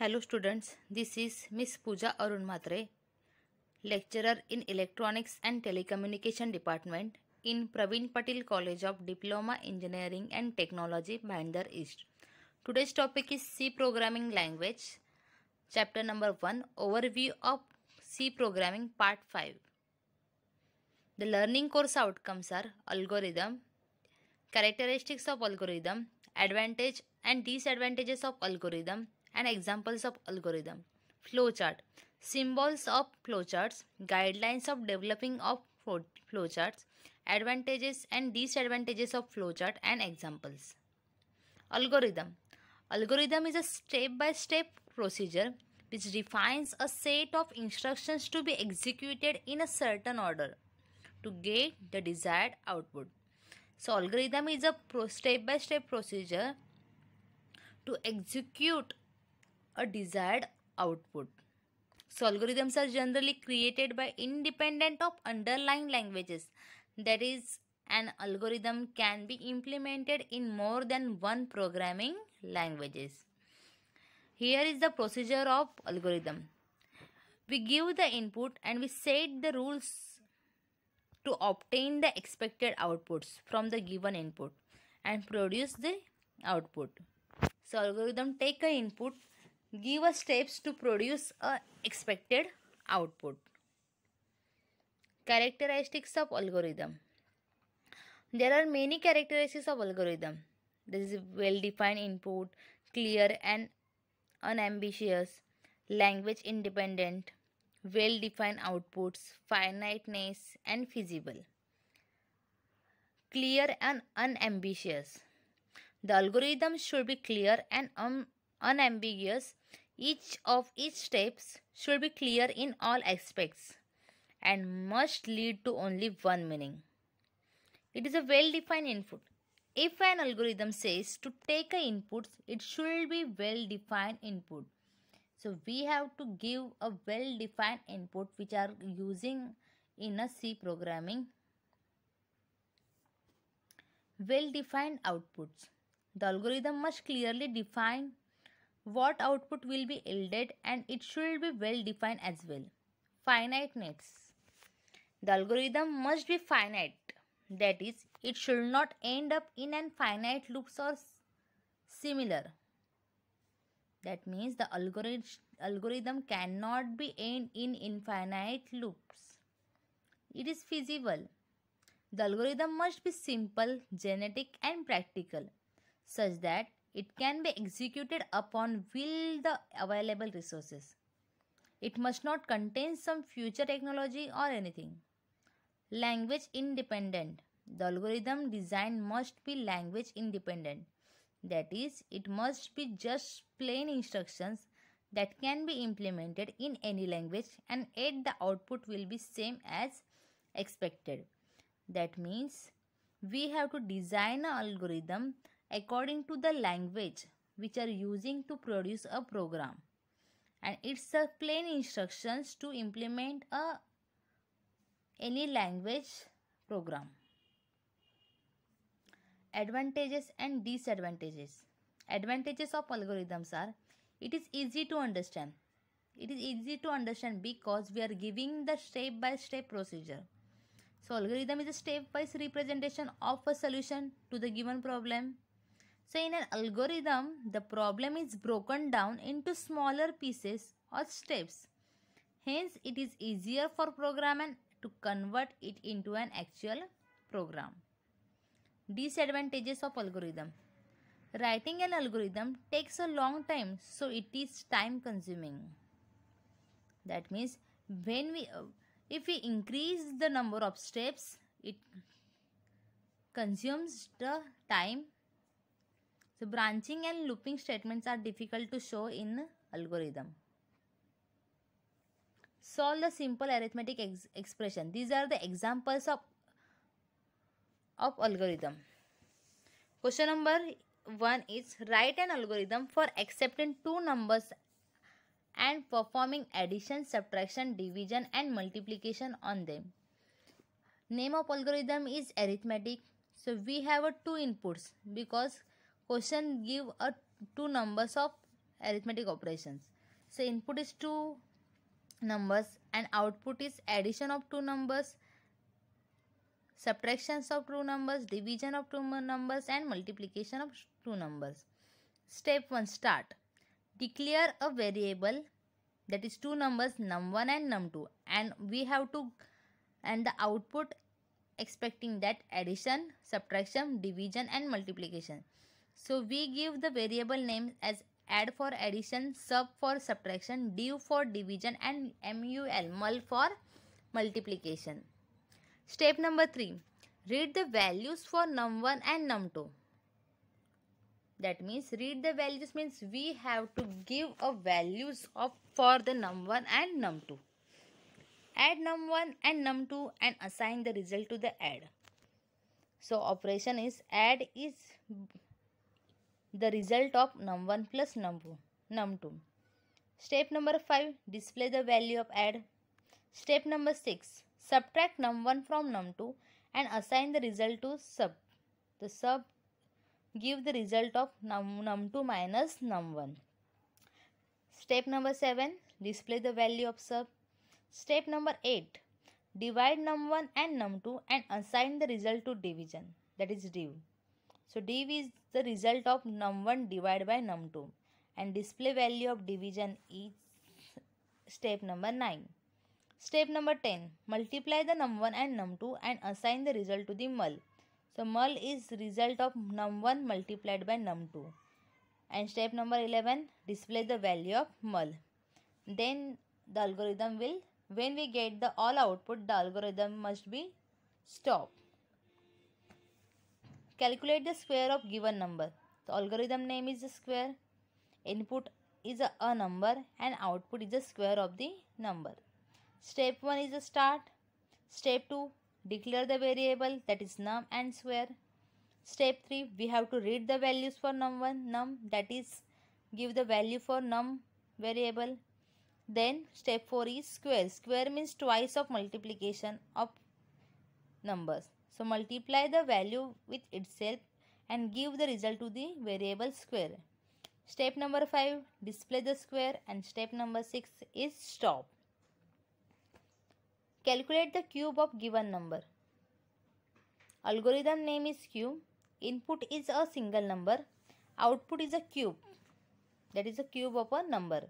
Hello students, this is Miss Pooja Arun Matre, lecturer in Electronics and Telecommunication Department in Praveen Patil College of Diploma Engineering and Technology, Bandar East. Today's topic is C programming language, chapter number 1, overview of C programming part 5. The learning course outcomes are algorithm, characteristics of algorithm, advantage and disadvantages of algorithm, and examples of algorithm. Flowchart. Symbols of flowcharts, guidelines of developing of flowcharts, advantages and disadvantages of flowchart and examples. Algorithm. Algorithm is a step-by-step -step procedure which defines a set of instructions to be executed in a certain order to get the desired output. So algorithm is a step-by-step -step procedure to execute a desired output. So algorithms are generally created by independent of underlying languages. That is, an algorithm can be implemented in more than one programming languages. Here is the procedure of algorithm. We give the input and we set the rules to obtain the expected outputs from the given input and produce the output. So algorithm take a input give us steps to produce a expected output characteristics of algorithm there are many characteristics of algorithm this is well defined input clear and unambitious language independent well defined outputs finiteness and feasible clear and unambitious the algorithm should be clear and un unambiguous. Each of each steps should be clear in all aspects and must lead to only one meaning. It is a well-defined input. If an algorithm says to take an input, it should be well-defined input. So we have to give a well-defined input which are using in a C programming. Well-defined outputs. The algorithm must clearly define what output will be yielded and it should be well defined as well. Finite nets. The algorithm must be finite. That is, it should not end up in an finite loops or similar. That means the algorithm, algorithm cannot be end in infinite loops. It is feasible. The algorithm must be simple, genetic and practical such that it can be executed upon will the available resources. It must not contain some future technology or anything. Language independent. The algorithm design must be language independent. That is, it must be just plain instructions that can be implemented in any language and yet the output will be same as expected. That means we have to design an algorithm according to the language which are using to produce a program and it's a plain instructions to implement a any language program advantages and disadvantages advantages of algorithms are it is easy to understand it is easy to understand because we are giving the step by step procedure so algorithm is a step by step representation of a solution to the given problem so in an algorithm, the problem is broken down into smaller pieces or steps. Hence, it is easier for programmer to convert it into an actual program. Disadvantages of algorithm. Writing an algorithm takes a long time, so it is time consuming. That means when we if we increase the number of steps, it consumes the time so branching and looping statements are difficult to show in algorithm. Solve the simple arithmetic ex expression. These are the examples of, of algorithm. Question number 1 is write an algorithm for accepting two numbers and performing addition, subtraction, division and multiplication on them. Name of algorithm is arithmetic. So we have two inputs because question give a two numbers of arithmetic operations so input is two numbers and output is addition of two numbers subtractions of two numbers division of two numbers and multiplication of two numbers step 1 start declare a variable that is two numbers num1 and num2 and we have to and the output expecting that addition subtraction division and multiplication so we give the variable names as add for addition, sub for subtraction, div for division and mul, mul for multiplication. Step number 3. Read the values for num1 and num2. That means read the values means we have to give a values of for the num1 and num2. Add num1 and num2 and assign the result to the add. So operation is add is the result of num1 plus num2. num2. Step number 5. Display the value of add. Step number 6. Subtract num1 from num2 and assign the result to sub. The sub give the result of num, 2 minus num1. Step number 7. Display the value of sub. Step number 8. Divide num1 and num2 and assign the result to division that is div. So div is the result of num1 divided by num2 and display value of division is step number 9. Step number 10. Multiply the num1 and num2 and assign the result to the mul. So mul is result of num1 multiplied by num2. And step number 11. Display the value of mul. Then the algorithm will, when we get the all output, the algorithm must be stopped. Calculate the square of given number. The algorithm name is the square. Input is a, a number and output is the square of the number. Step 1 is the start. Step 2 declare the variable that is num and square. Step 3 we have to read the values for num1 num that is give the value for num variable. Then step 4 is square. Square means twice of multiplication of numbers. So multiply the value with itself and give the result to the variable square. Step number 5 display the square and step number 6 is stop. Calculate the cube of given number. Algorithm name is cube. Input is a single number. Output is a cube. That is a cube of a number.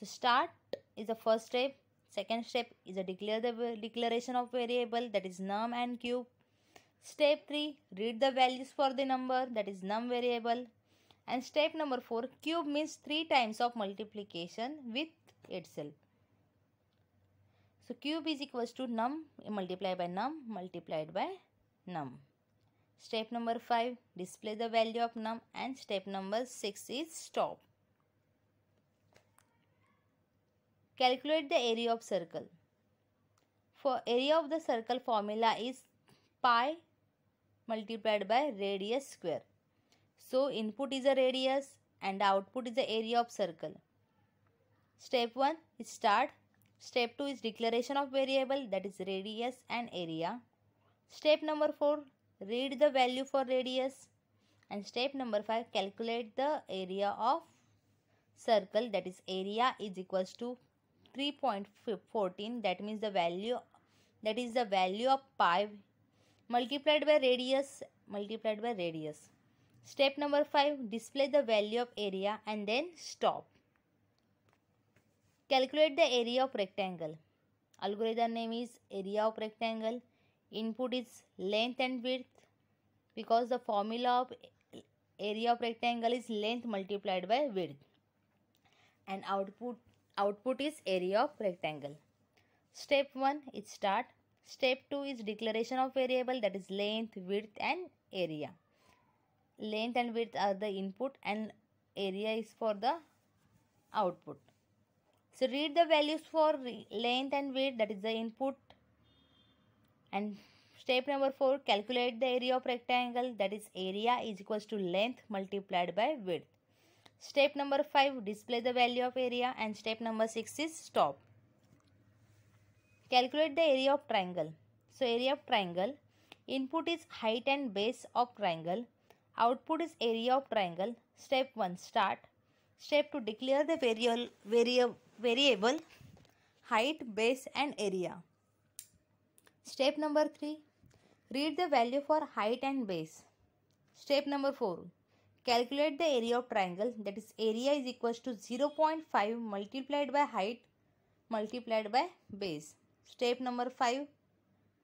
So start is the first step. Second step is a declare the declaration of variable that is num and cube. Step 3 read the values for the number that is num variable and step number 4 cube means 3 times of multiplication with itself. So cube is equals to num multiplied by num multiplied by num. Step number 5 display the value of num and step number 6 is stop. Calculate the area of circle. For area of the circle formula is pi multiplied by radius square. So input is a radius and output is the area of circle. Step 1 is start. Step 2 is declaration of variable that is radius and area. Step number 4 read the value for radius. And step number 5 calculate the area of circle that is area is equals to 3.14 that means the value that is the value of pi multiplied by radius multiplied by radius. Step number 5 display the value of area and then stop. Calculate the area of rectangle. Algorithm name is area of rectangle. Input is length and width because the formula of area of rectangle is length multiplied by width and output output is area of rectangle. Step 1 it start Step 2 is declaration of variable that is length, width and area. Length and width are the input and area is for the output. So read the values for length and width that is the input and step number 4 calculate the area of rectangle that is area is equals to length multiplied by width. Step number 5 display the value of area and step number 6 is stop. Calculate the area of triangle. So area of triangle. Input is height and base of triangle. Output is area of triangle. Step 1 start. Step 2 declare the variable, variable, variable height, base and area. Step number 3 Read the value for height and base. Step number 4 Calculate the area of triangle that is area is equals to 0.5 multiplied by height multiplied by base. Step number 5.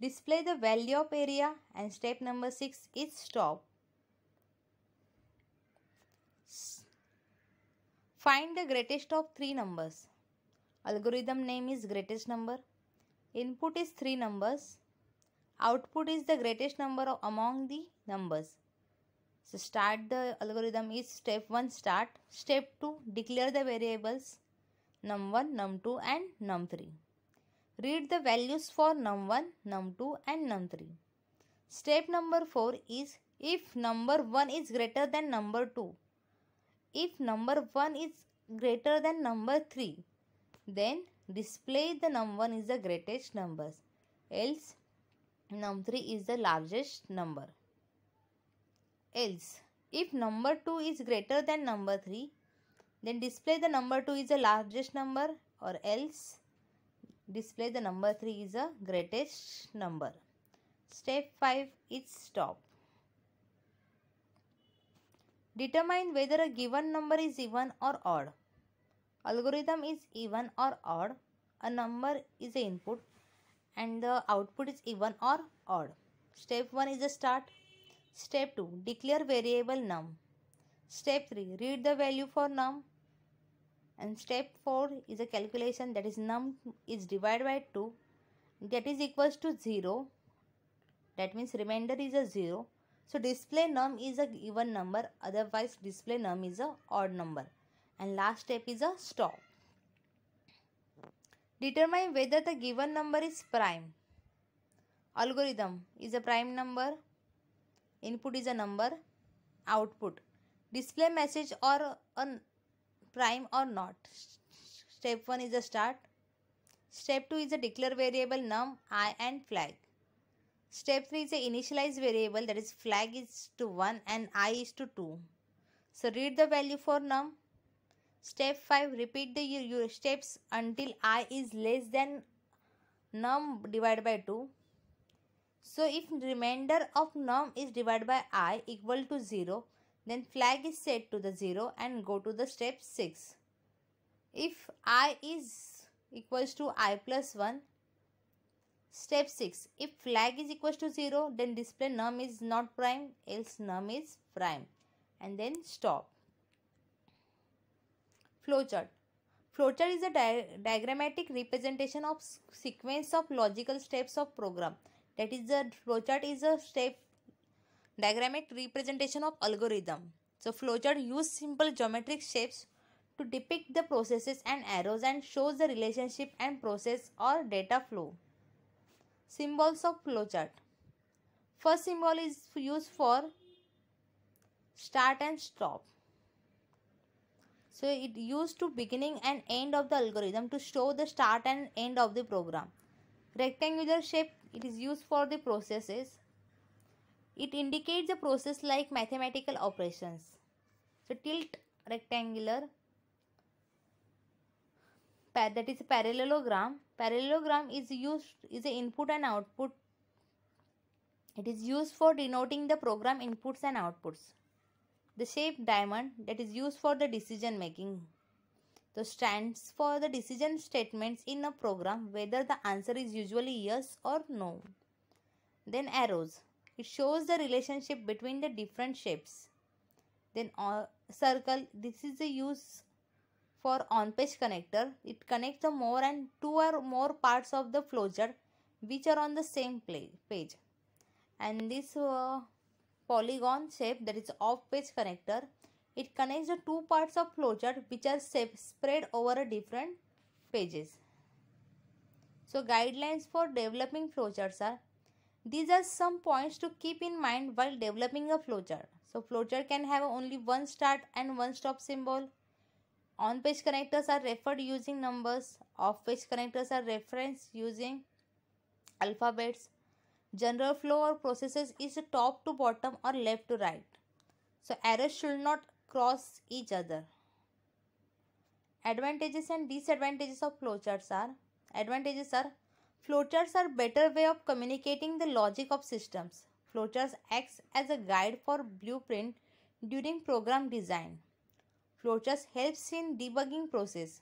Display the value of area and step number 6 is stop. Find the greatest of three numbers. Algorithm name is greatest number. Input is three numbers. Output is the greatest number of among the numbers. So start the algorithm is step 1 start, step 2 declare the variables num1, num2 and num3. Read the values for num1, num2 and num3. Step number 4 is if number 1 is greater than number 2. If number 1 is greater than number 3, then display the num1 is the greatest numbers. Else num3 is the largest number. Else if number 2 is greater than number 3, then display the number 2 is the largest number or else Display the number 3 is a greatest number. Step 5 is stop. Determine whether a given number is even or odd. Algorithm is even or odd. A number is input and the output is even or odd. Step 1 is the start. Step 2 declare variable num. Step 3 read the value for num and step 4 is a calculation that is num is divided by 2 that is equals to 0 that means remainder is a 0 so display num is a even number otherwise display num is a odd number and last step is a stop determine whether the given number is prime algorithm is a prime number input is a number output display message or an prime or not. Step 1 is the start. Step 2 is the declare variable num i and flag. Step 3 is the initialize variable that is flag is to 1 and i is to 2. So read the value for num. Step 5 repeat the your steps until i is less than num divided by 2. So if remainder of num is divided by i equal to 0 then flag is set to the 0 and go to the step 6. If i is equals to i plus 1, step 6. If flag is equals to 0, then display num is not prime, else num is prime. And then stop. Flowchart. Flowchart is a di diagrammatic representation of sequence of logical steps of program. That is the flowchart is a step Diagrammatic representation of algorithm. So flowchart use simple geometric shapes to depict the processes and arrows and shows the relationship and process or data flow. Symbols of flowchart. First symbol is used for start and stop. So it used to beginning and end of the algorithm to show the start and end of the program. Rectangular shape it is used for the processes it indicates a process like mathematical operations. So tilt rectangular that is a parallelogram. Parallelogram is used is an input and output. It is used for denoting the program inputs and outputs. The shape diamond that is used for the decision making. So stands for the decision statements in a program whether the answer is usually yes or no. Then arrows it shows the relationship between the different shapes. Then uh, circle, this is the use for on-page connector. It connects the more and two or more parts of the flowchart which are on the same page. And this uh, polygon shape that is off-page connector, it connects the two parts of flowchart which are spread over different pages. So guidelines for developing flowcharts are these are some points to keep in mind while developing a flowchart. So flowchart can have only one start and one stop symbol. On-page connectors are referred using numbers. Off-page connectors are referenced using alphabets. General flow or processes is top to bottom or left to right. So arrows should not cross each other. Advantages and disadvantages of flowcharts are advantages are Flowcharts are better way of communicating the logic of systems. Flowcharts acts as a guide for blueprint during program design. Flowcharts helps in debugging process.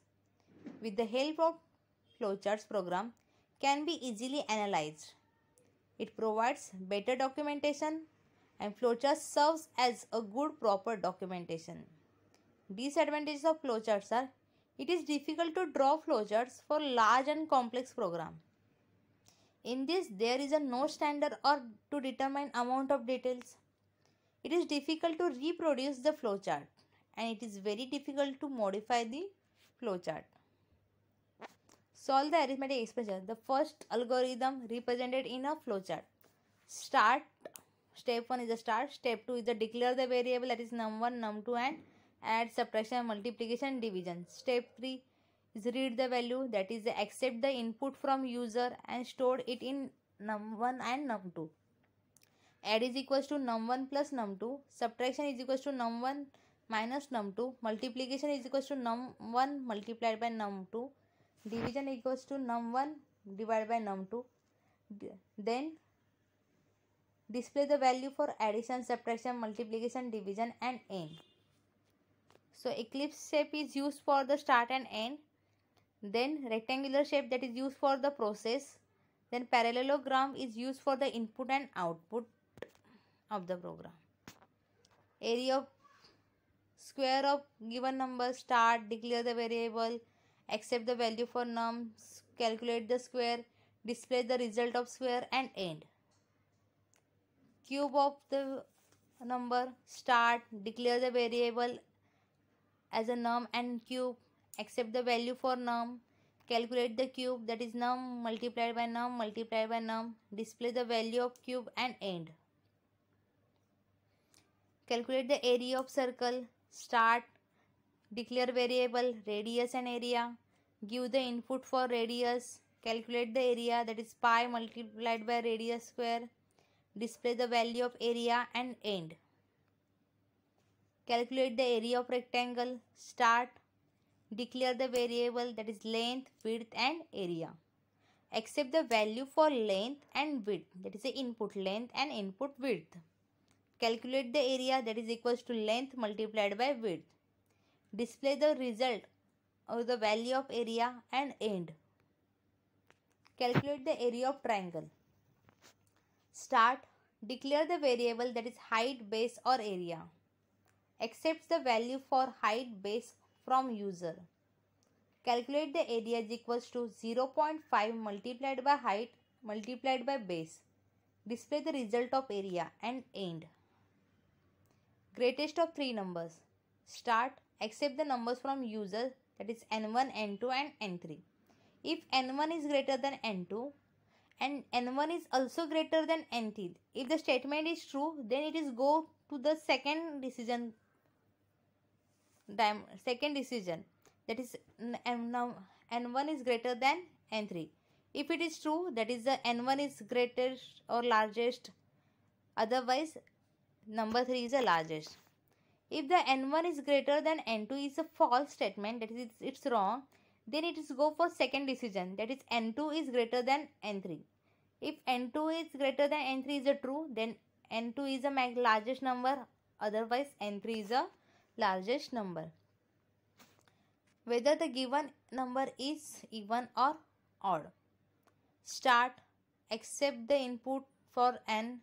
With the help of flowcharts program can be easily analyzed. It provides better documentation and flowcharts serves as a good proper documentation. Disadvantages of flowcharts are it is difficult to draw flowcharts for large and complex program. In this, there is a no standard or to determine amount of details. It is difficult to reproduce the flowchart and it is very difficult to modify the flowchart. Solve the arithmetic expression. The first algorithm represented in a flowchart. Start. Step 1 is the start. Step 2 is the declare the variable that is num1, num2 and add, subtraction, multiplication, division. Step 3 is read the value that is accept the input from user and stored it in num1 and num2 add is equals to num1 plus num2 subtraction is equals to num1 minus num2 multiplication is equals to num1 multiplied by num2 division equals to num1 divided by num2 then display the value for addition subtraction multiplication division and end so eclipse shape is used for the start and end then rectangular shape that is used for the process. Then parallelogram is used for the input and output of the program. Area of square of given number start declare the variable accept the value for nums calculate the square display the result of square and end cube of the number start declare the variable as a num and cube accept the value for num calculate the cube that is num multiplied by num multiplied by num display the value of cube and end calculate the area of circle start declare variable radius and area give the input for radius calculate the area that is pi multiplied by radius square display the value of area and end calculate the area of rectangle start Declare the variable that is length, width and area. Accept the value for length and width that is the input length and input width. Calculate the area that is equals to length multiplied by width. Display the result of the value of area and end. Calculate the area of triangle. Start. Declare the variable that is height, base or area. Accepts the value for height, base from user. Calculate the area is equals to 0.5 multiplied by height multiplied by base. Display the result of area and end. Greatest of three numbers. Start accept the numbers from user that is n1, n2 and n3. If n1 is greater than n2 and n1 is also greater than n3, if the statement is true then it is go to the second decision second decision that is n now n1 is greater than n3 if it is true that is the n1 is greatest or largest otherwise number 3 is the largest if the n1 is greater than n2 is a false statement that is it's wrong then it is go for second decision that is n2 is greater than n3 if n2 is greater than n3 is a true then n2 is a largest number otherwise n3 is a largest number. Whether the given number is even or odd. Start accept the input for n.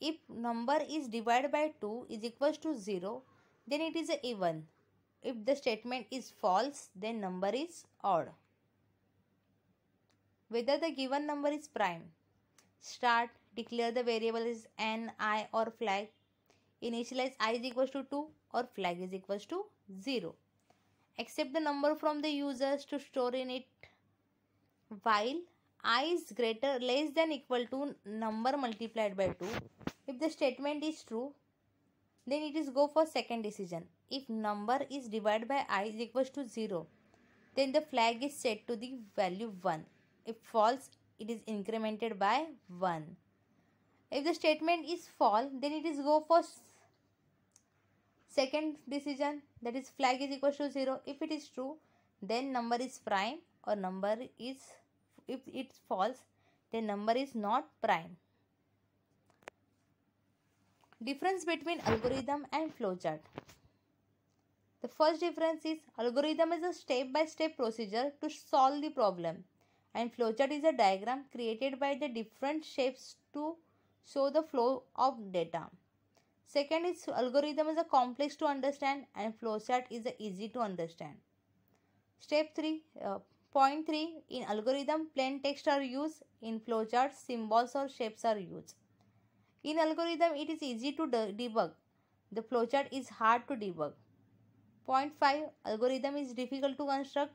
If number is divided by 2 is equals to 0 then it is even. If the statement is false then number is odd. Whether the given number is prime. Start declare the variable is n, i or flag. Initialize i is equals to 2 or flag is equals to 0. Accept the number from the users to store in it while i is greater less than equal to number multiplied by 2 if the statement is true then it is go for second decision if number is divided by i is equals to 0 then the flag is set to the value 1 if false it is incremented by 1 if the statement is false then it is go for Second decision that is flag is equal to 0. If it is true then number is prime or number is if it's false then number is not prime. Difference between algorithm and flowchart. The first difference is algorithm is a step by -step procedure to solve the problem and flowchart is a diagram created by the different shapes to show the flow of data. Second is algorithm is a complex to understand and flowchart is a easy to understand. Step 3, uh, point 3 in algorithm plain text are used, in flowchart symbols or shapes are used. In algorithm it is easy to de debug, the flowchart is hard to debug. Point 5, algorithm is difficult to construct,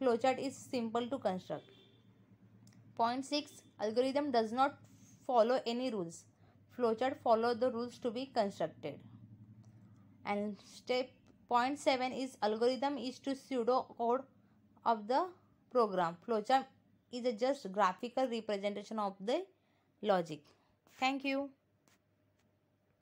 flowchart is simple to construct. Point 6, algorithm does not follow any rules flowchart follow the rules to be constructed and step point 7 is algorithm is to pseudo code of the program flowchart is a just graphical representation of the logic thank you